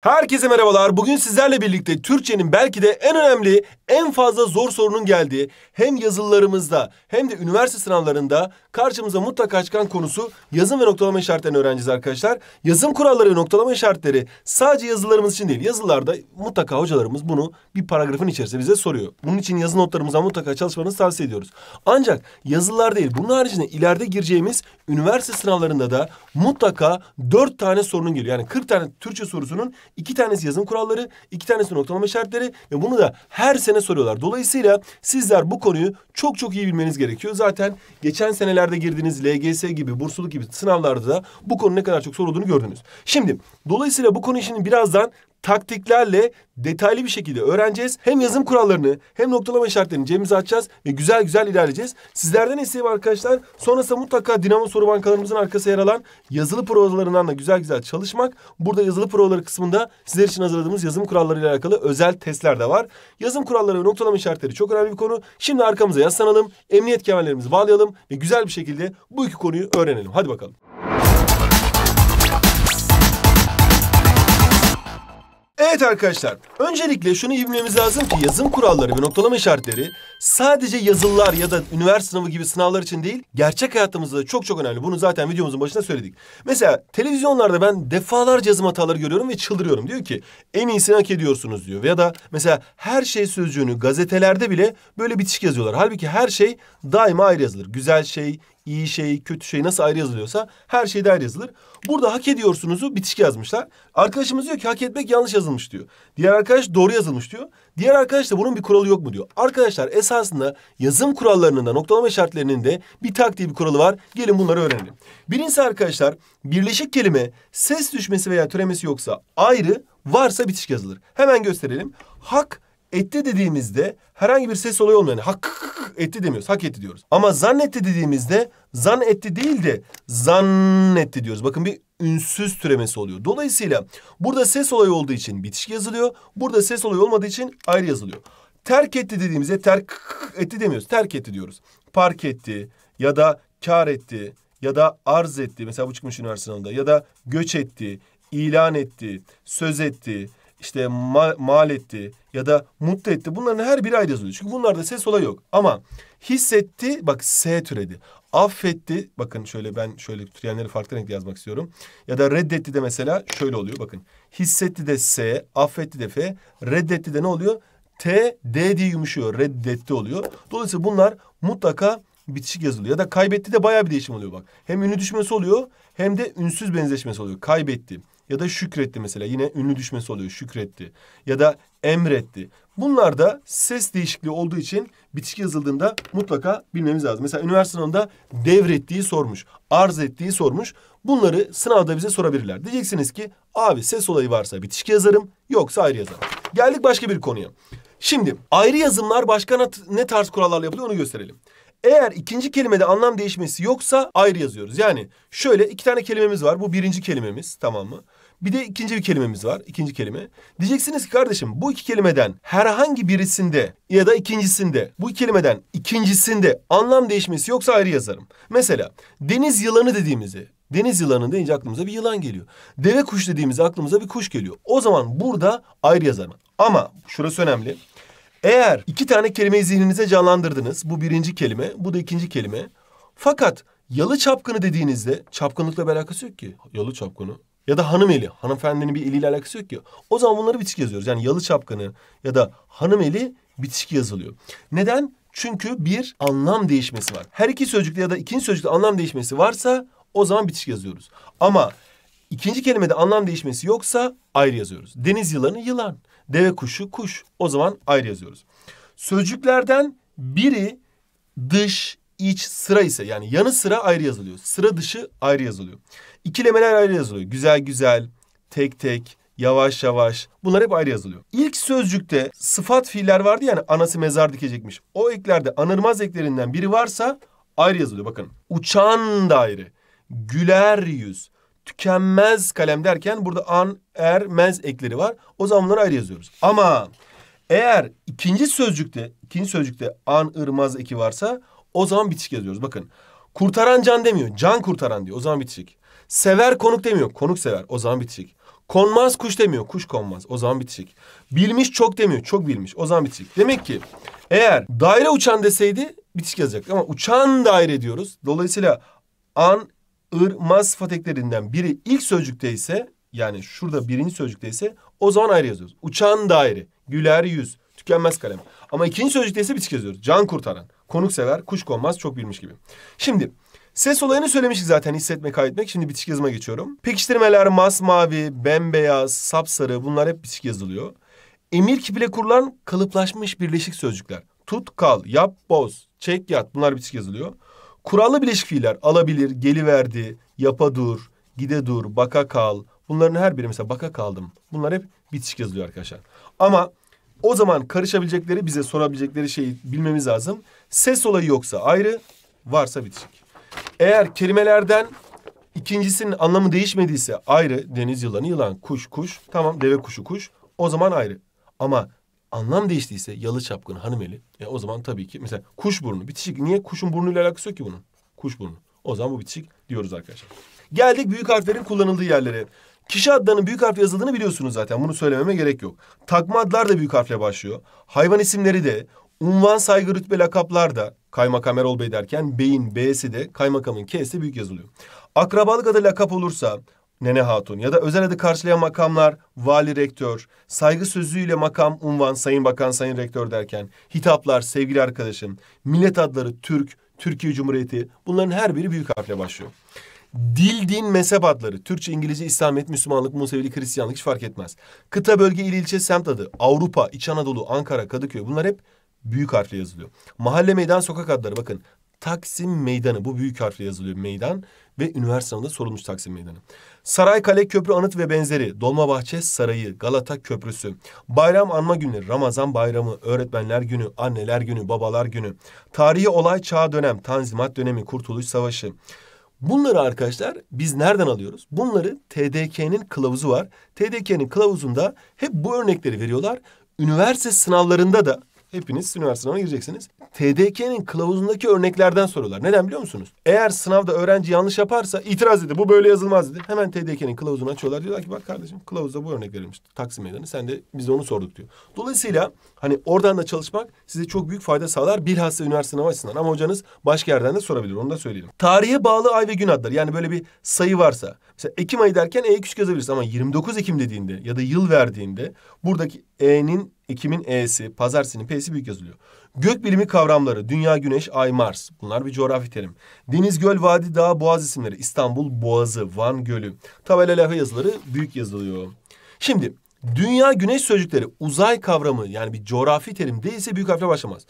Herkese merhabalar. Bugün sizlerle birlikte Türkçenin belki de en önemli, en fazla zor sorunun geldiği hem yazılılarımızda hem de üniversite sınavlarında karşımıza mutlaka çıkan konusu yazım ve noktalama işaretlerini öğreneceğiz arkadaşlar. Yazım kuralları ve noktalama işaretleri sadece yazılarımız için değil, yazılarda mutlaka hocalarımız bunu bir paragrafın içerisinde bize soruyor. Bunun için yazı notlarımıza mutlaka çalışmanızı tavsiye ediyoruz. Ancak yazılar değil, bunun haricinde ileride gireceğimiz üniversite sınavlarında da mutlaka dört tane sorunun geliyor. Yani kırk tane Türkçe sorusunun İki tanesi yazım kuralları, iki tanesi noktalama işaretleri ve bunu da her sene soruyorlar. Dolayısıyla sizler bu konuyu çok çok iyi bilmeniz gerekiyor. Zaten geçen senelerde girdiğiniz LGS gibi, bursluluk gibi sınavlarda da bu konu ne kadar çok sorulduğunu gördünüz. Şimdi dolayısıyla bu konu işini birazdan taktiklerle detaylı bir şekilde öğreneceğiz. Hem yazım kurallarını hem noktalama işaretlerini cebimize açacağız ve güzel güzel ilerleyeceğiz. Sizlerden isteğim arkadaşlar sonrasında mutlaka Dinamo Soru Bankalarımızın arkası yer alan yazılı provalarından da güzel güzel çalışmak. Burada yazılı provaları kısmında sizler için hazırladığımız yazım kuralları ile alakalı özel testler de var. Yazım kuralları ve noktalama işaretleri çok önemli bir konu. Şimdi arkamıza yaslanalım, emniyet kemerlerimizi bağlayalım ve güzel bir şekilde bu iki konuyu öğrenelim. Hadi bakalım. Evet arkadaşlar, öncelikle şunu bilmemiz lazım ki yazım kuralları ve noktalama işaretleri sadece yazılılar ya da üniversite sınavı gibi sınavlar için değil, gerçek hayatımızda çok çok önemli. Bunu zaten videomuzun başında söyledik. Mesela televizyonlarda ben defalarca yazım hataları görüyorum ve çıldırıyorum. Diyor ki en iyisini hak ediyorsunuz diyor. Ya da mesela her şey sözcüğünü gazetelerde bile böyle bitişik yazıyorlar. Halbuki her şey daima ayrı yazılır. Güzel şey, iyi şey, kötü şey nasıl ayrı yazılıyorsa her şey de ayrı yazılır. Burada hak ediyorsunuzu bitişik yazmışlar. Arkadaşımız diyor ki hak etmek yanlış yazılmış diyor. Diğer arkadaş doğru yazılmış diyor. Diğer arkadaş da bunun bir kuralı yok mu diyor. Arkadaşlar esasında yazım kurallarının da noktalama işaretlerinin de bir tak diye bir kuralı var. Gelin bunları öğrenelim. Birincisi arkadaşlar birleşik kelime ses düşmesi veya türemesi yoksa ayrı varsa bitişik yazılır. Hemen gösterelim. Hak etti dediğimizde herhangi bir ses olayı olmayan hak etti demiyoruz. Hak etti diyoruz. Ama zannetti dediğimizde zan etti değil de zannetti diyoruz. Bakın bir ünsüz türemesi oluyor. Dolayısıyla burada ses olayı olduğu için bitişik yazılıyor. Burada ses olayı olmadığı için ayrı yazılıyor. Terk etti dediğimizde terk etti demiyoruz. Terk etti diyoruz. Park etti ya da kar etti ya da arz etti. Mesela bu çıkmış üniversite sınavında. Ya da göç etti, ilan etti, söz etti, işte ma mal etti ya da mutlu etti. Bunların her biri ayrı yazılıyor. Çünkü bunlarda ses olayı yok. Ama hissetti bak S türedi. Affetti bakın şöyle ben şöyle türeyenleri farklı renkli yazmak istiyorum. Ya da reddetti de mesela şöyle oluyor bakın. Hissetti de S, affetti de F, reddetti de ne oluyor? T, D diye yumuşuyor. Reddetti oluyor. Dolayısıyla bunlar mutlaka bitişik yazılıyor. Ya da kaybetti de bayağı bir değişim oluyor bak. Hem ünlü düşmesi oluyor hem de ünsüz benzeşmesi oluyor. Kaybetti ya da şükretti mesela yine ünlü düşmesi oluyor şükretti ya da emretti. Bunlar da ses değişikliği olduğu için bitişki yazıldığında mutlaka bilmemiz lazım. Mesela üniversite sınavında devrettiği sormuş, arz ettiği sormuş. Bunları sınavda bize sorabilirler. Diyeceksiniz ki abi ses olayı varsa bitişki yazarım yoksa ayrı yazarım. Geldik başka bir konuya. Şimdi ayrı yazımlar başka ne tarz kurallarla yapılıyor onu gösterelim. Eğer ikinci kelimede anlam değişmesi yoksa ayrı yazıyoruz. Yani şöyle iki tane kelimemiz var. Bu birinci kelimemiz tamam mı? Bir de ikinci bir kelimemiz var. İkinci kelime. Diyeceksiniz ki kardeşim bu iki kelimeden herhangi birisinde ya da ikincisinde bu kelimeden ikincisinde anlam değişmesi yoksa ayrı yazarım. Mesela deniz yılanı dediğimizi Deniz yılanı deyince aklımıza bir yılan geliyor. Deve kuş dediğimizde aklımıza bir kuş geliyor. O zaman burada ayrı yazarım. Ama şurası önemli. Eğer iki tane kelimeyi zihninize canlandırdınız. Bu birinci kelime, bu da ikinci kelime. Fakat yalı çapkını dediğinizde çapkınlıkla bir alakası yok ki. Yalı çapkını ya da hanım eli. Hanımefendinin bir eliyle alakası yok ki. O zaman bunları bitişik yazıyoruz. Yani yalı çapkını ya da hanım eli bitişik yazılıyor. Neden? Çünkü bir anlam değişmesi var. Her iki sözcükte ya da ikinci sözcükte anlam değişmesi varsa o zaman bitişik yazıyoruz. Ama ikinci kelimede anlam değişmesi yoksa ayrı yazıyoruz. Deniz yılanı yılan, deve kuşu kuş. O zaman ayrı yazıyoruz. Sözcüklerden biri dış, iç sıra ise yani yanı sıra ayrı yazılıyor. Sıra dışı ayrı yazılıyor. İkilemeler ayrı yazılıyor. Güzel güzel, tek tek, yavaş yavaş. Bunlar hep ayrı yazılıyor. İlk sözcükte sıfat fiiller vardı yani anası mezar dikecekmiş. O eklerde anırmaz eklerinden biri varsa ayrı yazılıyor. Bakın uçan daire, Güler yüz. Tükenmez kalem derken burada an, er, mez ekleri var. O zaman bunları ayrı yazıyoruz. Ama eğer ikinci sözcükte, ikinci sözcükte an, ırmaz eki varsa o zaman bitişik yazıyoruz bakın. Kurtaran can demiyor. Can kurtaran diyor. O zaman bitişik. Sever konuk demiyor. Konuk sever. O zaman bitişik. Konmaz kuş demiyor. Kuş konmaz. O zaman bitişik. Bilmiş çok demiyor. Çok bilmiş. O zaman bitişik. Demek ki eğer daire uçan deseydi bitişik yazacak. Ama uçan daire diyoruz. Dolayısıyla an, ır, mas fateklerinden biri ilk sözcükte ise yani şurada birinci sözcükte ise o zaman ayrı yazıyoruz. Uçan daire, güler yüz, tükenmez kalem. Ama ikinci sözcükte ise bitişik yazıyoruz. Can kurtaran konuksever, konmaz, çok bilmiş gibi. Şimdi ses olayını söylemiştik zaten hissetmek, kaydetmek. Şimdi bitişik yazıma geçiyorum. Pekiştirmeler masmavi, bembeyaz, sapsarı bunlar hep bitişik yazılıyor. Emir kipiyle kurulan kalıplaşmış birleşik sözcükler. Tut, kal, yap, boz, çek, yat bunlar bitişik yazılıyor. Kurallı bileşik fiiller alabilir, geliverdi, yapa dur, gide dur, baka kal. Bunların her biri mesela baka kaldım. Bunlar hep bitişik yazılıyor arkadaşlar. Ama o zaman karışabilecekleri bize sorabilecekleri şeyi bilmemiz lazım. Ses olayı yoksa ayrı, varsa bitişik. Eğer kelimelerden ikincisinin anlamı değişmediyse ayrı deniz yılanı yılan, kuş kuş, tamam deve kuşu kuş o zaman ayrı. Ama anlam değiştiyse yalı çapkın hanım e, o zaman tabii ki mesela kuş burnu bitişik. Niye kuşun burnuyla alakası yok ki bunun? Kuş burnu. O zaman bu bitişik diyoruz arkadaşlar. Geldik büyük harflerin kullanıldığı yerlere. Kişi adlarının büyük harfle yazıldığını biliyorsunuz zaten. Bunu söylememe gerek yok. Takma adlar da büyük harfle başlıyor. Hayvan isimleri de, unvan saygı rütbe lakaplar da kaymakam Erol Bey derken beyin B'si de kaymakamın K'si büyük yazılıyor. Akrabalık adı lakap olursa Nene Hatun ya da özel adı karşılayan makamlar vali rektör, saygı sözüyle makam unvan sayın bakan sayın rektör derken hitaplar sevgili arkadaşım, millet adları Türk, Türkiye Cumhuriyeti bunların her biri büyük harfle başlıyor. Dil, din, mezhep adları. Türkçe, İngilizce, İslamiyet, Müslümanlık, Musevilik, Hristiyanlık hiç fark etmez. Kıta, bölge, il, ilçe, semt adı. Avrupa, İç Anadolu, Ankara, Kadıköy bunlar hep büyük harfle yazılıyor. Mahalle, meydan, sokak adları bakın. Taksim Meydanı bu büyük harfle yazılıyor meydan ve üniversite sorulmuş Taksim Meydanı. Saray, kale, köprü, anıt ve benzeri. Dolmabahçe Sarayı, Galata Köprüsü. Bayram anma günleri, Ramazan bayramı, öğretmenler günü, anneler günü, babalar günü. Tarihi olay, çağ dönem, tanzimat dönemi, kurtuluş savaşı. Bunları arkadaşlar biz nereden alıyoruz? Bunları TDK'nin kılavuzu var. TDK'nin kılavuzunda hep bu örnekleri veriyorlar. Üniversite sınavlarında da Hepiniz üniversite sınavına gireceksiniz. TDK'nin kılavuzundaki örneklerden sorular. Neden biliyor musunuz? Eğer sınavda öğrenci yanlış yaparsa itiraz dedi. Bu böyle yazılmaz dedi. Hemen TDK'nin kılavuzunu açıyorlar. Diyorlar ki bak kardeşim kılavuzda bu örnek verilmiş. Taksim meydanı. Sen de biz de onu sorduk diyor. Dolayısıyla hani oradan da çalışmak size çok büyük fayda sağlar. Bilhassa üniversite sınavı açısından. Ama hocanız başka yerden de sorabilir. Onu da söyleyelim. Tarihe bağlı ay ve gün adları. Yani böyle bir sayı varsa Mesela Ekim ayı derken E küçük yazabiliriz ama 29 Ekim dediğinde ya da yıl verdiğinde buradaki E'nin Ekim'in E'si, pazartesinin P'si büyük yazılıyor. Gök bilimi kavramları, dünya, güneş, ay, Mars. Bunlar bir coğrafi terim. Deniz, göl, vadi, dağ, boğaz isimleri. İstanbul Boğazı, Van Gölü. Tabela lafı yazıları büyük yazılıyor. Şimdi dünya, güneş sözcükleri uzay kavramı yani bir coğrafi terim değilse büyük harfle başlamaz.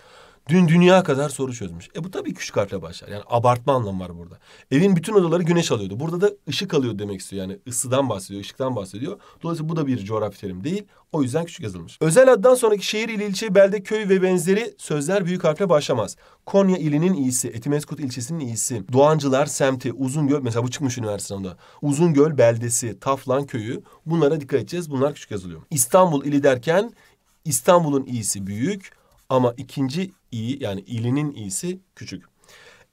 Dün dünya kadar soru çözmüş. E bu tabii küçük harfle başlar. Yani abartma anlamı var burada. Evin bütün odaları güneş alıyordu. Burada da ışık alıyor demek istiyor. Yani ısıdan bahsediyor, ışıktan bahsediyor. Dolayısıyla bu da bir coğrafi terim değil. O yüzden küçük yazılmış. Özel addan sonraki şehir, il, ilçe, belde, köy ve benzeri sözler büyük harfle başlamaz. Konya ilinin iyisi, Etimeskut ilçesinin iyisi, Doğancılar semti, Uzungöl mesela bu çıkmış üniversitede. Uzungöl beldesi, Taflan köyü bunlara dikkat edeceğiz. Bunlar küçük yazılıyor. İstanbul ili derken İstanbul'un iyisi büyük ama ikinci iyi yani ilinin iyisi küçük.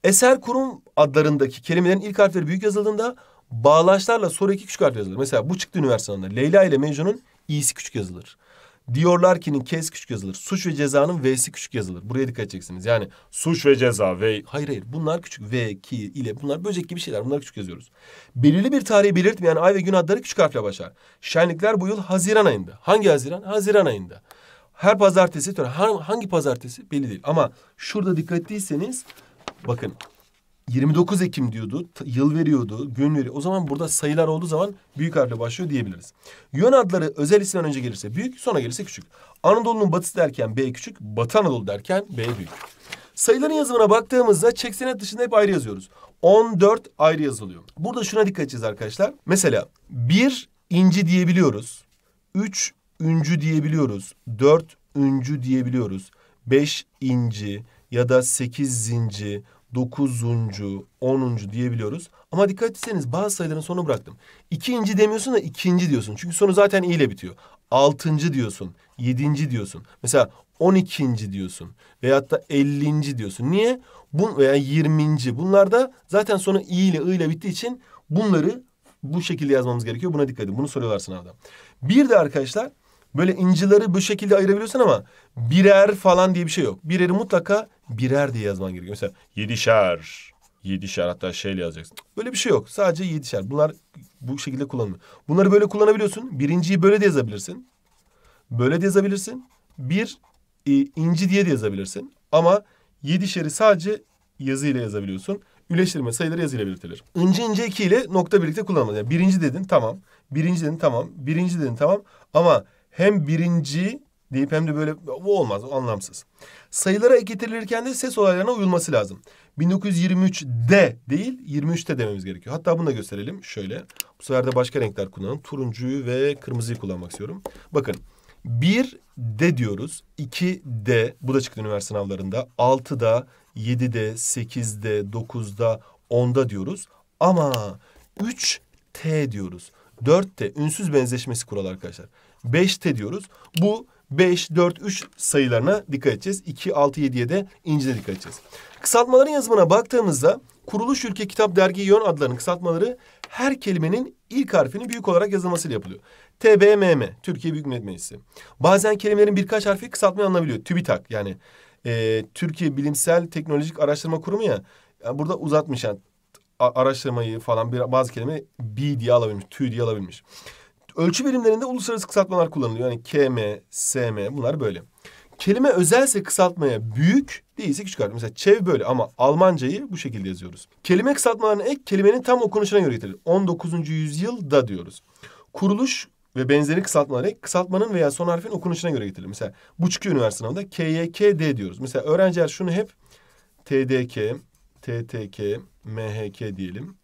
Eser kurum adlarındaki kelimelerin ilk harfleri büyük yazıldığında bağlaçlarla soru iki küçük harf yazılır. Mesela bu çıktı üniversitede. Leyla ile Mecnun'un i'si küçük yazılır. Diyorlar ki'nin kes küçük yazılır. Suç ve cezanın v'si küçük yazılır. Buraya dikkat edeceksiniz. Yani suç ve ceza ve hayır hayır bunlar küçük v ki ile bunlar böcek gibi şeyler. Bunları küçük yazıyoruz. Belirli bir tarihi belirtmeyen ay ve gün adları küçük harfle başlar. Şenlikler bu yıl Haziran ayında. Hangi Haziran? Haziran ayında. Her pazartesi Hangi pazartesi belli değil. Ama şurada dikkatliyseniz bakın 29 Ekim diyordu, yıl veriyordu, gün veriyordu. O zaman burada sayılar olduğu zaman büyük harfle başlıyor diyebiliriz. Yön adları özel isimden önce gelirse büyük, sonra gelirse küçük. Anadolu'nun batısı derken B küçük, Batı Anadolu derken B büyük. Sayıların yazımına baktığımızda çeksenet dışında hep ayrı yazıyoruz. 14 ayrı yazılıyor. Burada şuna dikkat edeceğiz arkadaşlar. Mesela bir inci diyebiliyoruz. Üç üncü diyebiliyoruz. Dört üncü diyebiliyoruz. Beş inci ya da sekiz zinci, dokuzuncu, onuncu diyebiliyoruz. Ama dikkat etseniz bazı sayıların sonu bıraktım. İki inci demiyorsun da ikinci diyorsun. Çünkü sonu zaten i ile bitiyor. Altıncı diyorsun, yedinci diyorsun. Mesela on ikinci diyorsun veyahut da ellinci diyorsun. Niye? Bun veya yirminci. Bunlar da zaten sonu i ile i ile bittiği için bunları bu şekilde yazmamız gerekiyor. Buna dikkat edin. Bunu soruyorlar sınavda. Bir de arkadaşlar böyle incileri bu şekilde ayırabiliyorsun ama birer falan diye bir şey yok. Bireri mutlaka birer diye yazman gerekiyor. Mesela yedişer, yedişer hatta şeyle yazacaksın. Böyle bir şey yok. Sadece yedişer. Bunlar bu şekilde kullanılıyor. Bunları böyle kullanabiliyorsun. Birinciyi böyle de yazabilirsin. Böyle de yazabilirsin. Bir e, inci diye de yazabilirsin. Ama yedişeri sadece yazıyla yazabiliyorsun. Üleştirme sayıları yazıyla belirtilir. İnce ince iki ile nokta birlikte kullanılmaz. Yani birinci dedin tamam. Birinci dedin tamam. Birinci dedin tamam. Ama hem birinci deyip hem de böyle bu olmaz bu anlamsız. Sayılara ek getirilirken de ses olaylarına uyulması lazım. 1923'de değil 23'te dememiz gerekiyor. Hatta bunu da gösterelim şöyle. Bu sefer de başka renkler kullanalım. Turuncuyu ve kırmızıyı kullanmak istiyorum. Bakın 1'de diyoruz. 2'de bu da çıktı üniversite sınavlarında. 6'da, 7'de, 8'de, 9'da, 10'da diyoruz. Ama 3T diyoruz. 4'te ünsüz benzeşmesi kuralı arkadaşlar. 5 5'te diyoruz. Bu 5, 4, 3 sayılarına dikkat edeceğiz. 2, 6, 7'ye de incine dikkat edeceğiz. Kısaltmaların yazımına baktığımızda kuruluş ülke kitap dergi yön adlarının kısaltmaları her kelimenin ilk harfinin büyük olarak yazılmasıyla yapılıyor. TBMM, Türkiye Büyük Millet Meclisi. Bazen kelimelerin birkaç harfi kısaltmayı anlayabiliyor. TÜBİTAK yani e, Türkiye Bilimsel Teknolojik Araştırma Kurumu ya. Yani burada uzatmış yani araştırmayı falan bir, bazı kelime B diye alabilmiş, tü diye alabilmiş. Ölçü birimlerinde uluslararası kısaltmalar kullanılıyor. Yani KM, SM bunlar böyle. Kelime özelse kısaltmaya büyük değilse küçük harf. Mesela ÇEV böyle ama Almancayı bu şekilde yazıyoruz. Kelime kısaltmalarına ek kelimenin tam okunuşuna göre getirilir. 19. yüzyılda diyoruz. Kuruluş ve benzeri kısaltmaları kısaltmanın veya son harfin okunuşuna göre getirilir. Mesela Buçku Üniversitesi sınavında KYKD diyoruz. Mesela öğrenciler şunu hep TDK, TTK, MHK diyelim.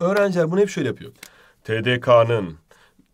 Öğrenciler bunu hep şöyle yapıyor. TDK'nın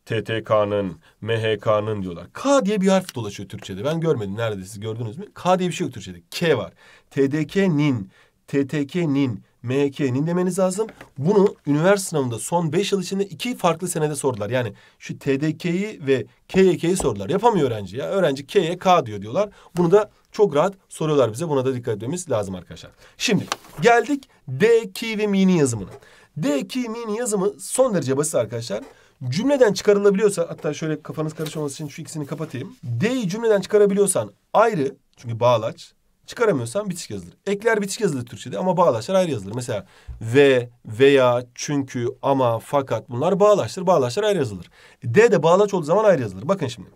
TTK'nın, MHK'nın diyorlar. K diye bir harf dolaşıyor Türkçe'de. Ben görmedim. Nerede siz gördünüz mü? K diye bir şey yok Türkçe'de. K var. TDK'nin, TTK'nin, MHK'nin demeniz lazım. Bunu üniversite sınavında son beş yıl içinde iki farklı senede sordular. Yani şu TDK'yi ve KYK'yi sordular. Yapamıyor öğrenci ya. Öğrenci K'ye K diyor diyorlar. Bunu da çok rahat soruyorlar bize. Buna da dikkat etmemiz lazım arkadaşlar. Şimdi geldik D, K ve Mini yazımına. D, K, Mini yazımı son derece basit arkadaşlar. Arkadaşlar cümleden çıkarılabiliyorsa hatta şöyle kafanız karışmaması için şu ikisini kapatayım. D'yi cümleden çıkarabiliyorsan ayrı çünkü bağlaç çıkaramıyorsan bitişik yazılır. Ekler bitişik yazılır Türkçe'de ama bağlaçlar ayrı yazılır. Mesela ve, veya, çünkü, ama, fakat bunlar bağlaçtır. Bağlaçlar ayrı yazılır. D de bağlaç olduğu zaman ayrı yazılır. Bakın şimdi.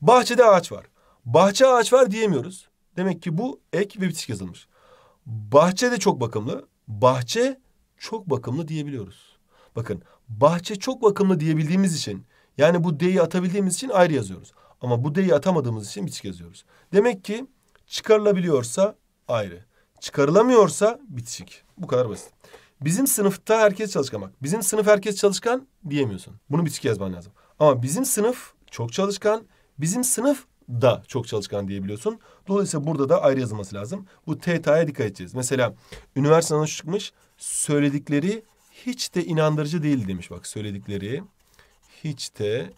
Bahçede ağaç var. Bahçe ağaç var diyemiyoruz. Demek ki bu ek ve bitişik yazılmış. Bahçede çok bakımlı. Bahçe çok bakımlı diyebiliyoruz. Bakın bahçe çok bakımlı diyebildiğimiz için yani bu D'yi atabildiğimiz için ayrı yazıyoruz. Ama bu D'yi atamadığımız için bitişik yazıyoruz. Demek ki çıkarılabiliyorsa ayrı. Çıkarılamıyorsa bitişik. Bu kadar basit. Bizim sınıfta herkes çalışkan bak. Bizim sınıf herkes çalışkan diyemiyorsun. Bunu bitişik yazman lazım. Ama bizim sınıf çok çalışkan. Bizim sınıf da çok çalışkan diyebiliyorsun. Dolayısıyla burada da ayrı yazılması lazım. Bu TTA'ya dikkat edeceğiz. Mesela üniversite üniversiteden çıkmış söyledikleri hiç de inandırıcı değil demiş bak söyledikleri. Hiç de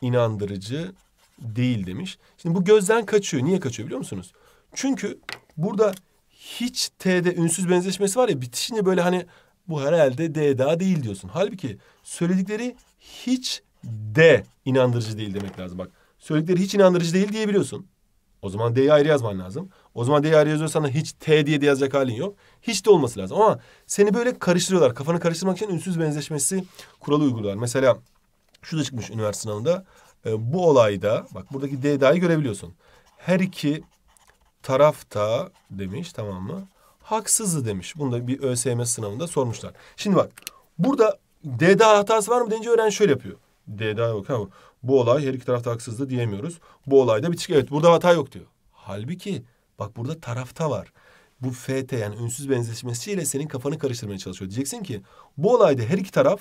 inandırıcı değil demiş. Şimdi bu gözden kaçıyor. Niye kaçıyor biliyor musunuz? Çünkü burada hiç T'de ünsüz benzeşmesi var ya bitişince böyle hani bu herhalde D daha değil diyorsun. Halbuki söyledikleri hiç D inandırıcı değil demek lazım. Bak söyledikleri hiç inandırıcı değil diyebiliyorsun. O zaman D'yi ayrı yazman lazım. O zaman diğer yazıyorsan da hiç T diye de yazacak halin yok. Hiç de olması lazım. Ama seni böyle karıştırıyorlar. Kafanı karıştırmak için ünsüz benzeşmesi kuralı uyguluyorlar. Mesela şu da çıkmış üniversite sınavında. E, bu olayda bak buradaki D dahi görebiliyorsun. Her iki tarafta demiş tamam mı? Haksızdı demiş. Bunu da bir ÖSYM sınavında sormuşlar. Şimdi bak burada D DDA hatası var mı deyince öğren şöyle yapıyor. D DDA yok ha. Bu olay her iki tarafta haksızdı diyemiyoruz. Bu olayda bir çık evet burada hata yok diyor. Halbuki Bak burada tarafta var. Bu FT yani ünsüz benzeşmesiyle senin kafanı karıştırmaya çalışıyor. Diyeceksin ki bu olayda her iki taraf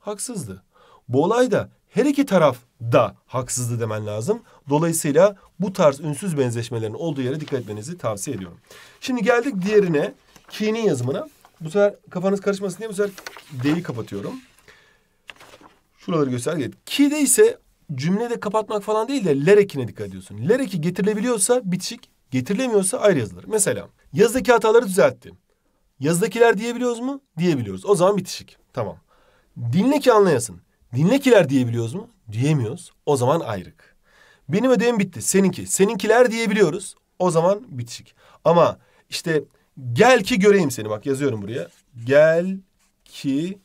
haksızdı. Bu olayda her iki taraf da haksızdı demen lazım. Dolayısıyla bu tarz ünsüz benzeşmelerin olduğu yere dikkat etmenizi tavsiye ediyorum. Şimdi geldik diğerine. Ki'nin yazımına. Bu sefer kafanız karışmasın diye bu sefer D'yi kapatıyorum. Şuraları göster. Ki'de ise cümlede kapatmak falan değil de lerekine dikkat ediyorsun. Lereki getirilebiliyorsa bitişik Getirilemiyorsa ayrı yazılır. Mesela yazdaki hataları düzelttim. Yazdakiler diyebiliyoruz mu? Diyebiliyoruz. O zaman bitişik. Tamam. Dinle ki anlayasın. Dinlekiler diyebiliyoruz mu? Diyemiyoruz. O zaman ayrık. Benim ödevim bitti. Seninki. Seninkiler diyebiliyoruz. O zaman bitişik. Ama işte gel ki göreyim seni. Bak yazıyorum buraya. Gel ki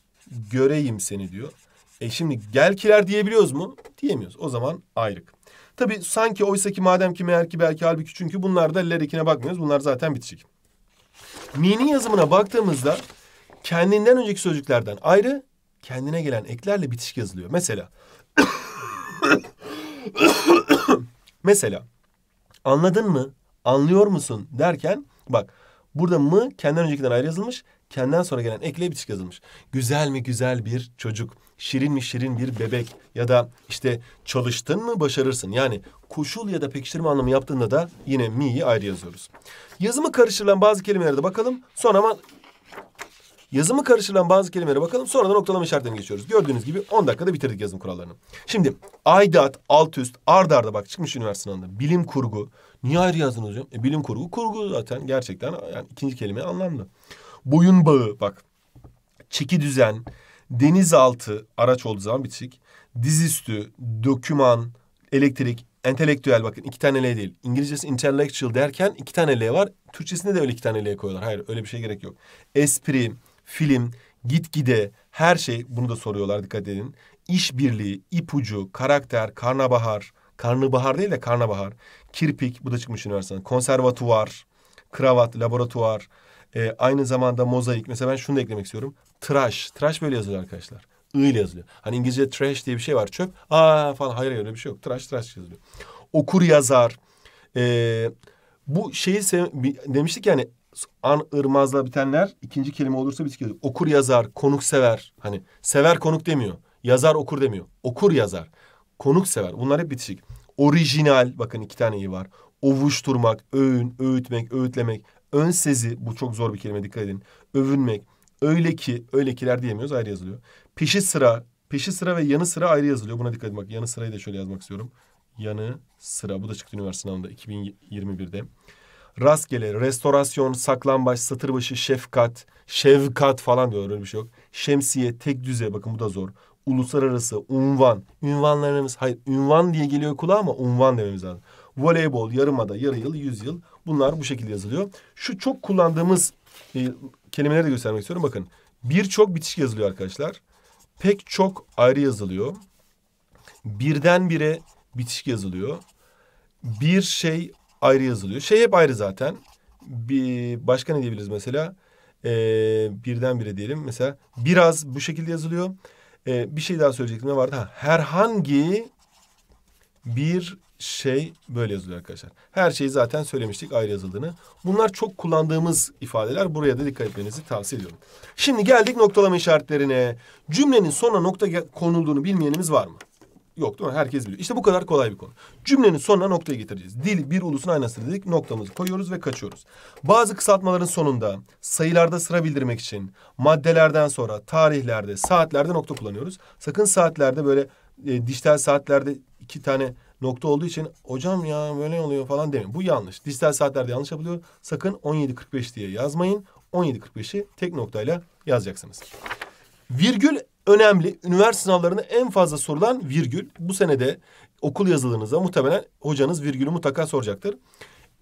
göreyim seni diyor. E şimdi gelkiler diyebiliyoruz mu? Diyemiyoruz. O zaman ayrık. Tabi sanki oysa ki madem ki meğer ki belki halbuki çünkü bunlar da ikine bakmıyoruz. Bunlar zaten bitişik. Mi'nin yazımına baktığımızda kendinden önceki sözcüklerden ayrı kendine gelen eklerle bitişik yazılıyor. Mesela mesela anladın mı? Anlıyor musun derken bak burada mı kendinden öncekinden ayrı yazılmış. Kendinden sonra gelen ekle bitişik yazılmış. Güzel mi güzel bir çocuk, şirin mi şirin bir bebek ya da işte çalıştın mı başarırsın. Yani koşul ya da pekiştirme anlamı yaptığında da yine mi'yi ayrı yazıyoruz. Yazımı karıştırılan bazı kelimelere de bakalım. Sonra ama yazımı karıştırılan bazı kelimelere bakalım. Sonra da noktalama işaretlerine geçiyoruz. Gördüğünüz gibi 10 dakikada bitirdik yazım kurallarını. Şimdi aidat, alt üst, ard arda bak çıkmış üniversite sınavında. Bilim kurgu. Niye ayrı yazdın hocam? E, bilim kurgu kurgu zaten gerçekten yani ikinci kelime anlamlı boyun bağı bak. Çeki düzen, denizaltı araç oldu zaman bitişik. Dizüstü, döküman, elektrik, entelektüel bakın iki tane L değil. İngilizcesi intellectual derken iki tane L var. Türkçesinde de öyle iki tane L koyuyorlar. Hayır öyle bir şey gerek yok. Espri, film, gitgide her şey bunu da soruyorlar dikkat edin. İşbirliği, ipucu, karakter, karnabahar. Karnabahar değil de karnabahar. Kirpik bu da çıkmış üniversiteden. Konservatuvar, kravat, laboratuvar, e, aynı zamanda mozaik. Mesela ben şunu da eklemek istiyorum. Trash. Trash böyle yazılıyor arkadaşlar. I ile yazılıyor. Hani İngilizce trash diye bir şey var. Çöp. Aa falan. Hayır hayır öyle bir şey yok. Trash trash yazılıyor. Okur yazar. E, bu şeyi demiştik yani an ırmazla bitenler ikinci kelime olursa biz okur yazar, konuk sever. Hani sever konuk demiyor. Yazar okur demiyor. Okur yazar. Konuk sever. Bunlar hep bitişik. Orijinal bakın iki tane iyi var. Ovuşturmak, öğün, öğütmek, öğütlemek. Ön sezi bu çok zor bir kelime dikkat edin. Övünmek. Öyle ki, öyle kiler diyemiyoruz ayrı yazılıyor. Peşi sıra, peşi sıra ve yanı sıra ayrı yazılıyor. Buna dikkat edin bak yanı sırayı da şöyle yazmak istiyorum. Yanı sıra. Bu da çıktı üniversite sınavında 2021'de. Rastgele, restorasyon, saklambaç, satırbaşı, şefkat, şefkat falan diyorlar öyle bir şey yok. Şemsiye, tek düze bakın bu da zor uluslararası, unvan. Ünvanlarımız, hayır ünvan diye geliyor kulağa ama unvan dememiz lazım voleybol, yarımada, yarı yıl, yüz yıl bunlar bu şekilde yazılıyor. Şu çok kullandığımız e, kelimeleri de göstermek istiyorum. Bakın birçok bitişik yazılıyor arkadaşlar. Pek çok ayrı yazılıyor. Birden bire bitişik yazılıyor. Bir şey ayrı yazılıyor. Şey hep ayrı zaten. Bir, başka ne diyebiliriz mesela? Ee, birden bire diyelim. Mesela biraz bu şekilde yazılıyor. Ee, bir şey daha söyleyecektim ne vardı? Ha, herhangi bir şey böyle yazılıyor arkadaşlar. Her şeyi zaten söylemiştik ayrı yazıldığını. Bunlar çok kullandığımız ifadeler. Buraya da dikkat etmenizi tavsiye ediyorum. Şimdi geldik noktalama işaretlerine. Cümlenin sonuna nokta konulduğunu bilmeyenimiz var mı? Yok değil mi? Herkes biliyor. İşte bu kadar kolay bir konu. Cümlenin sonuna noktayı getireceğiz. Dil bir ulusun aynası dedik. Noktamızı koyuyoruz ve kaçıyoruz. Bazı kısaltmaların sonunda sayılarda sıra bildirmek için maddelerden sonra tarihlerde, saatlerde nokta kullanıyoruz. Sakın saatlerde böyle e, dijital saatlerde iki tane nokta olduğu için hocam ya böyle oluyor falan demeyin. Bu yanlış. Dijital saatlerde yanlış yapılıyor. Sakın 17.45 diye yazmayın. 17.45'i tek noktayla yazacaksınız. Virgül önemli. Üniversite sınavlarında en fazla sorulan virgül. Bu senede okul yazılarınıza muhtemelen hocanız virgülü mutlaka soracaktır.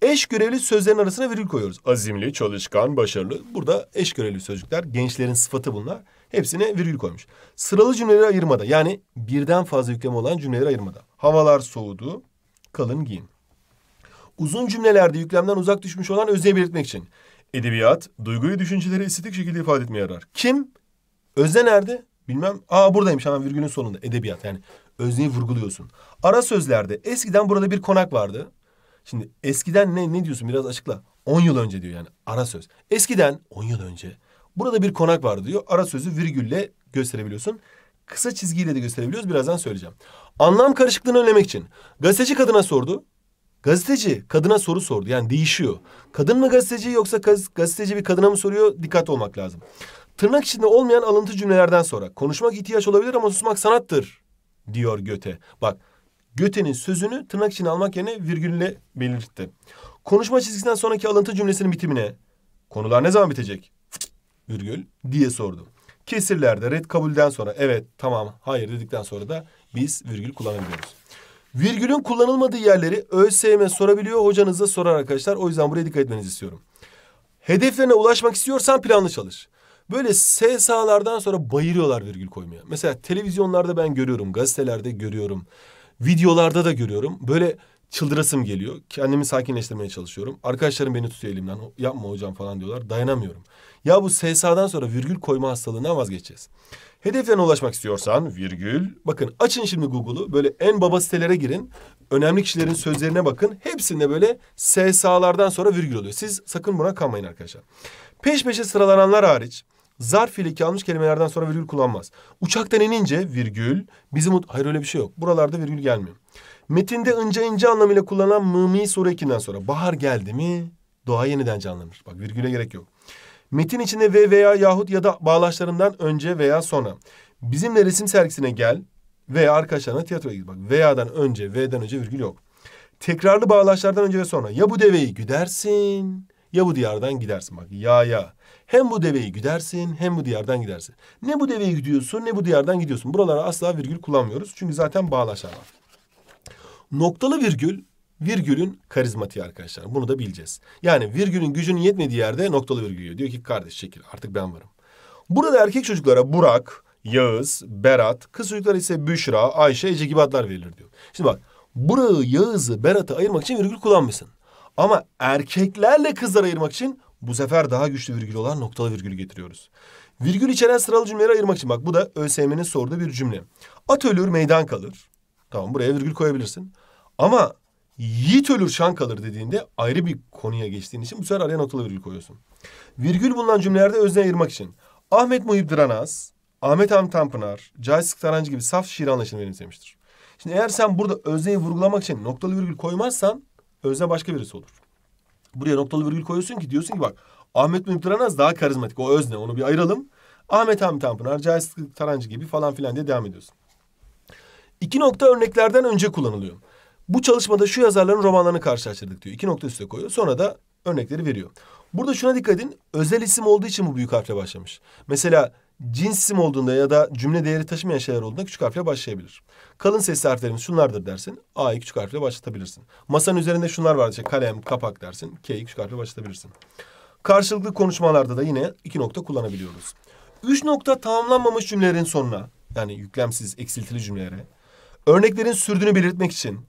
Eş görevli sözlerin arasına virgül koyuyoruz. Azimli, çalışkan, başarılı. Burada eş görevli sözcükler. Gençlerin sıfatı bunlar. Hepsine virgül koymuş. Sıralı cümleleri ayırmada yani birden fazla yükleme olan cümleleri ayırmada. Havalar soğudu, kalın giyin. Uzun cümlelerde yüklemden uzak düşmüş olan özneyi belirtmek için. Edebiyat, duyguyu düşünceleri estetik şekilde ifade etmeye yarar. Kim? Özne nerede? Bilmem. Aa buradaymış hemen virgülün sonunda. Edebiyat yani özneyi vurguluyorsun. Ara sözlerde eskiden burada bir konak vardı. Şimdi eskiden ne ne diyorsun biraz açıkla. 10 yıl önce diyor yani ara söz. Eskiden 10 yıl önce Burada bir konak var diyor. Ara sözü virgülle gösterebiliyorsun. Kısa çizgiyle de gösterebiliyoruz. Birazdan söyleyeceğim. Anlam karışıklığını önlemek için gazeteci kadına sordu. Gazeteci kadına soru sordu. Yani değişiyor. Kadın mı gazeteci yoksa gazeteci bir kadına mı soruyor? Dikkat olmak lazım. Tırnak içinde olmayan alıntı cümlelerden sonra konuşmak ihtiyaç olabilir ama susmak sanattır diyor Göte. Bak Göte'nin sözünü tırnak içinde almak yerine virgülle belirtti. Konuşma çizgisinden sonraki alıntı cümlesinin bitimine konular ne zaman bitecek? virgül diye sordu. Kesirlerde red kabulden sonra evet tamam hayır dedikten sonra da biz virgül kullanabiliyoruz. Virgülün kullanılmadığı yerleri ÖSYM sorabiliyor. Hocanız sorar arkadaşlar. O yüzden buraya dikkat etmenizi istiyorum. Hedeflerine ulaşmak istiyorsan planlı çalış. Böyle S sonra bayırıyorlar virgül koymaya. Mesela televizyonlarda ben görüyorum, gazetelerde görüyorum, videolarda da görüyorum. Böyle çıldırasım geliyor. Kendimi sakinleştirmeye çalışıyorum. Arkadaşlarım beni tutuyor elimden. Yapma hocam falan diyorlar. Dayanamıyorum. Ya bu SSA'dan sonra virgül koyma hastalığından vazgeçeceğiz. Hedeflerine ulaşmak istiyorsan virgül. Bakın açın şimdi Google'u. Böyle en baba sitelere girin. Önemli kişilerin sözlerine bakın. Hepsinde böyle SSA'lardan sonra virgül oluyor. Siz sakın buna kanmayın arkadaşlar. Peş peşe sıralananlar hariç zarf ile kalmış kelimelerden sonra virgül kullanmaz. Uçaktan inince virgül bizim... Hayır öyle bir şey yok. Buralarda virgül gelmiyor. Metinde ince ince anlamıyla kullanılan mımi soru ekinden sonra bahar geldi mi doğa yeniden canlanır. Bak virgüle gerek yok. Metin içinde ve veya yahut ya da bağlaçlarından önce veya sonra. Bizimle resim sergisine gel veya arkadaşlarına tiyatroya git. Bak veya'dan önce, v'den önce virgül yok. Tekrarlı bağlaçlardan önce ve sonra. Ya bu deveyi güdersin ya bu diyardan gidersin. Bak ya ya. Hem bu deveyi güdersin hem bu diyardan gidersin. Ne bu deveyi gidiyorsun ne bu diyardan gidiyorsun. Buralara asla virgül kullanmıyoruz. Çünkü zaten bağlaçlar var. Noktalı virgül virgülün karizmatiği arkadaşlar. Bunu da bileceğiz. Yani virgülün gücünün yetmediği yerde noktalı virgül diyor. Diyor ki kardeş şekil, artık ben varım. Burada erkek çocuklara Burak, Yağız, Berat, kız çocuklara ise Büşra, Ayşe, Ece gibi adlar verilir diyor. Şimdi bak Burak'ı, Yağız'ı, Berat'ı ayırmak için virgül kullanmışsın. Ama erkeklerle kızları ayırmak için bu sefer daha güçlü virgül olan noktalı virgülü getiriyoruz. Virgül içeren sıralı cümleleri ayırmak için bak bu da ÖSYM'nin sorduğu bir cümle. At ölür meydan kalır. Tamam buraya virgül koyabilirsin. Ama yiğit ölür şan kalır dediğinde ayrı bir konuya geçtiğin için bu sefer araya noktalı virgül koyuyorsun. Virgül bulunan cümlelerde özne ayırmak için. Ahmet Muhib Dranaz, Ahmet Ham Tanpınar, Cahit Tarancı gibi saf şiir anlayışını benimsemiştir. Şimdi eğer sen burada özneyi vurgulamak için noktalı virgül koymazsan özne başka birisi olur. Buraya noktalı virgül koyuyorsun ki diyorsun ki bak Ahmet Muhib Dranaz daha karizmatik o özne onu bir ayıralım. Ahmet Ham Tanpınar, Cahit Tarancı gibi falan filan diye devam ediyorsun. İki nokta örneklerden önce kullanılıyor. Bu çalışmada şu yazarların romanlarını karşılaştırdık diyor. İki nokta üste koyuyor. Sonra da örnekleri veriyor. Burada şuna dikkat edin. Özel isim olduğu için bu büyük harfle başlamış. Mesela cins isim olduğunda ya da cümle değeri taşımayan şeyler olduğunda küçük harfle başlayabilir. Kalın sesli harflerimiz şunlardır dersin. A'yı küçük harfle başlatabilirsin. Masanın üzerinde şunlar vardır. İşte kalem, kapak dersin. K'yi küçük harfle başlatabilirsin. Karşılıklı konuşmalarda da yine iki nokta kullanabiliyoruz. Üç nokta tamamlanmamış cümlelerin sonuna yani yüklemsiz eksiltili cümlelere Örneklerin sürdüğünü belirtmek için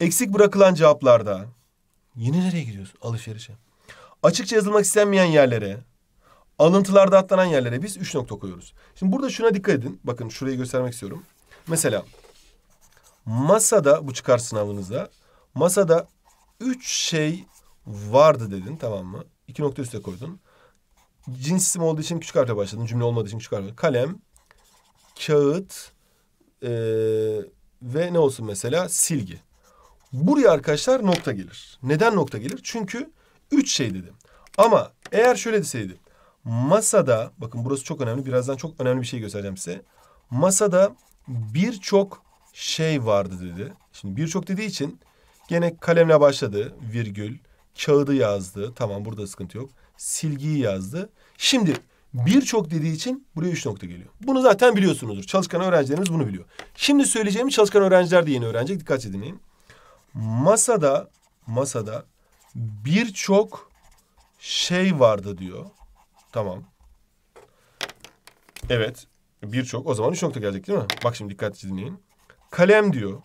eksik bırakılan cevaplarda yine nereye giriyoruz? Alışverişe. Açıkça yazılmak istenmeyen yerlere, alıntılarda atlanan yerlere biz üç nokta koyuyoruz. Şimdi burada şuna dikkat edin. Bakın şurayı göstermek istiyorum. Mesela masada bu çıkar sınavınızda masada üç şey vardı dedin tamam mı? İki nokta üste koydun. Cins isim olduğu için küçük harfle başladın. Cümle olmadığı için küçük harfle. Kalem, kağıt, e, ve ne olsun mesela silgi. Buraya arkadaşlar nokta gelir. Neden nokta gelir? Çünkü üç şey dedim. Ama eğer şöyle deseydim. Masada bakın burası çok önemli. Birazdan çok önemli bir şey göstereceğim size. Masada birçok şey vardı dedi. Şimdi birçok dediği için gene kalemle başladı virgül. Kağıdı yazdı. Tamam burada sıkıntı yok. Silgiyi yazdı. Şimdi Birçok dediği için buraya üç nokta geliyor. Bunu zaten biliyorsunuzdur. Çalışkan öğrencilerimiz bunu biliyor. Şimdi söyleyeceğim çalışkan öğrenciler de yeni öğrenecek. dikkat edin. Masada, masada birçok şey vardı diyor. Tamam. Evet. Birçok. O zaman üç nokta gelecek değil mi? Bak şimdi dikkat edin. Kalem diyor.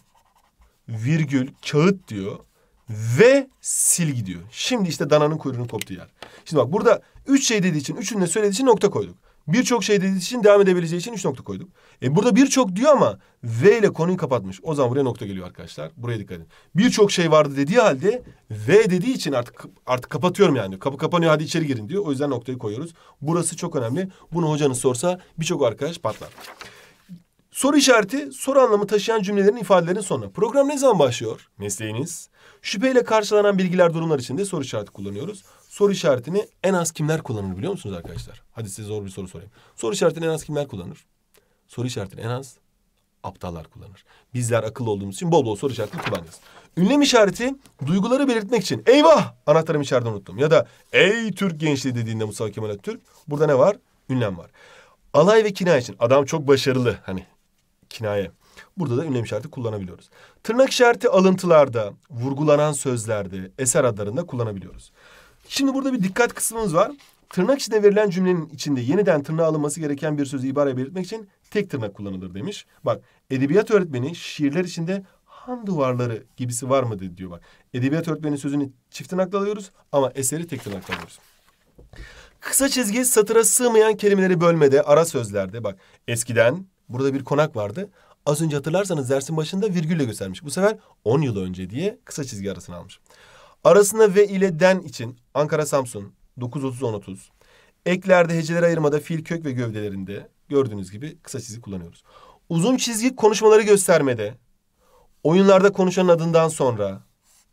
Virgül, kağıt diyor. Ve silgi diyor. Şimdi işte dananın kuyruğunu koptu yer. Şimdi bak burada Üç şey dediği için, üçünü de söylediği için nokta koyduk. Birçok şey dediği için devam edebileceği için üç nokta koyduk. E burada birçok diyor ama V ile konuyu kapatmış. O zaman buraya nokta geliyor arkadaşlar. Buraya dikkat edin. Birçok şey vardı dediği halde V dediği için artık artık kapatıyorum yani. Kapı kapanıyor hadi içeri girin diyor. O yüzden noktayı koyuyoruz. Burası çok önemli. Bunu hocanız sorsa birçok arkadaş patlar. Soru işareti soru anlamı taşıyan cümlelerin ifadelerin sonu. Program ne zaman başlıyor? Mesleğiniz. Şüpheyle karşılanan bilgiler durumlar de soru işareti kullanıyoruz. Soru işaretini en az kimler kullanır biliyor musunuz arkadaşlar? Hadi size zor bir soru sorayım. Soru işaretini en az kimler kullanır? Soru işaretini en az aptallar kullanır. Bizler akıllı olduğumuz için bol bol soru işaretini kullanacağız. Ünlem işareti duyguları belirtmek için eyvah anahtarımı içeride unuttum. Ya da ey Türk gençliği dediğinde Mustafa Kemal Atatürk burada ne var? Ünlem var. Alay ve kina için adam çok başarılı hani kinaye. Burada da ünlem işareti kullanabiliyoruz. Tırnak işareti alıntılarda, vurgulanan sözlerde, eser adlarında kullanabiliyoruz. Şimdi burada bir dikkat kısmımız var. Tırnak içinde verilen cümlenin içinde yeniden tırnağa alınması gereken bir sözü ibare belirtmek için tek tırnak kullanılır demiş. Bak edebiyat öğretmeni şiirler içinde han duvarları gibisi var mı diyor bak. Edebiyat öğretmeni sözünü çift tırnakla alıyoruz ama eseri tek tırnakla alıyoruz. Kısa çizgi satıra sığmayan kelimeleri bölmede, ara sözlerde bak. Eskiden, Burada bir konak vardı. Az önce hatırlarsanız dersin başında virgülle göstermiş. Bu sefer 10 yıl önce diye kısa çizgi arasını almış. Arasında ve ile den için Ankara Samsun 9.30-10.30. Eklerde heceleri ayırmada fil kök ve gövdelerinde gördüğünüz gibi kısa çizgi kullanıyoruz. Uzun çizgi konuşmaları göstermede. Oyunlarda konuşanın adından sonra.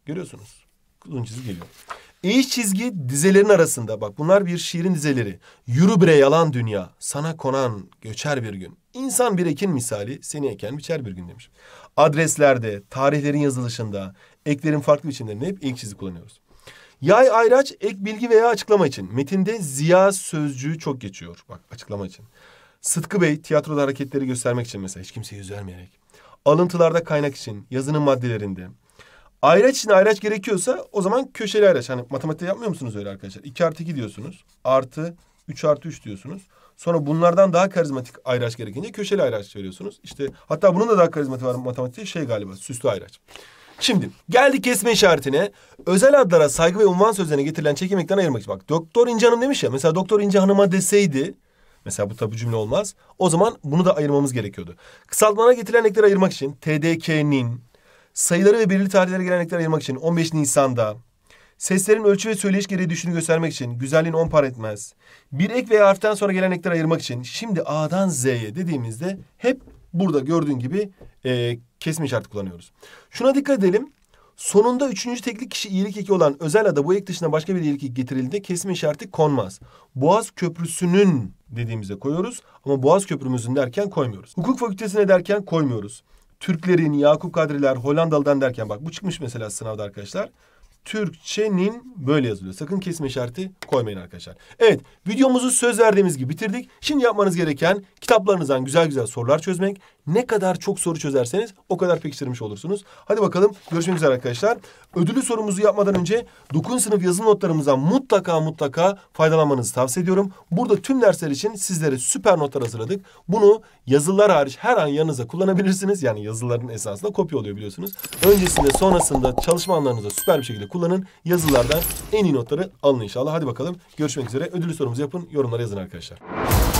Görüyorsunuz. Uzun çizgi geliyor. İyi çizgi dizelerin arasında. Bak bunlar bir şiirin dizeleri. Yürü bre yalan dünya. Sana konan göçer bir gün. İnsan bir ekin misali seni eken biçer bir gün demiş. Adreslerde, tarihlerin yazılışında, eklerin farklı biçimlerinde hep ilk çizgi kullanıyoruz. Yay ayraç ek bilgi veya açıklama için. Metinde ziya sözcüğü çok geçiyor. Bak açıklama için. Sıtkı Bey tiyatroda hareketleri göstermek için mesela hiç kimseye yüz vermeyerek. Alıntılarda kaynak için, yazının maddelerinde. Ayraç için ayraç gerekiyorsa o zaman köşeli ayraç. Hani matematikte yapmıyor musunuz öyle arkadaşlar? İki artı iki diyorsunuz. Artı 3 artı 3 diyorsunuz. Sonra bunlardan daha karizmatik ayraç gerekince köşeli ayraç veriyorsunuz. İşte hatta bunun da daha karizmatik var matematikte şey galiba süslü ayraç. Şimdi geldik kesme işaretine. Özel adlara saygı ve unvan sözlerine getirilen çekimekten ayırmak için. Bak doktor İnce Hanım demiş ya. Mesela doktor İnce Hanım'a deseydi. Mesela bu tabi cümle olmaz. O zaman bunu da ayırmamız gerekiyordu. Kısaltmalara getirilen ekleri ayırmak için TDK'nin sayıları ve belirli tarihlere gelen ekleri ayırmak için 15 Nisan'da Seslerin ölçü ve söyleyiş gereği düşünü göstermek için güzelliğin on par etmez. Bir ek veya harften sonra gelen ekleri ayırmak için şimdi A'dan Z'ye dediğimizde hep burada gördüğün gibi e, kesim işareti kullanıyoruz. Şuna dikkat edelim. Sonunda üçüncü teklik kişi iyilik eki olan özel ada bu ek dışında başka bir iyilik eki getirildiğinde kesme işareti konmaz. Boğaz Köprüsü'nün dediğimizde koyuyoruz ama Boğaz Köprümüzün derken koymuyoruz. Hukuk fakültesine derken koymuyoruz. Türklerin, Yakup Kadriler, Hollandalı'dan derken bak bu çıkmış mesela sınavda arkadaşlar. Türkçenin böyle yazılıyor. Sakın kesme işareti koymayın arkadaşlar. Evet videomuzu söz verdiğimiz gibi bitirdik. Şimdi yapmanız gereken kitaplarınızdan güzel güzel sorular çözmek. Ne kadar çok soru çözerseniz o kadar pekiştirmiş olursunuz. Hadi bakalım görüşmek üzere arkadaşlar. Ödülü sorumuzu yapmadan önce 9. sınıf yazılı notlarımızdan mutlaka mutlaka faydalanmanızı tavsiye ediyorum. Burada tüm dersler için sizlere süper notlar hazırladık. Bunu yazılılar hariç her an yanınıza kullanabilirsiniz. Yani yazılıların esasında kopya oluyor biliyorsunuz. Öncesinde sonrasında çalışma anlarınızda süper bir şekilde kullanın. Yazılardan en iyi notları alın inşallah. Hadi bakalım görüşmek üzere. Ödülü sorumuzu yapın yorumlara yazın arkadaşlar.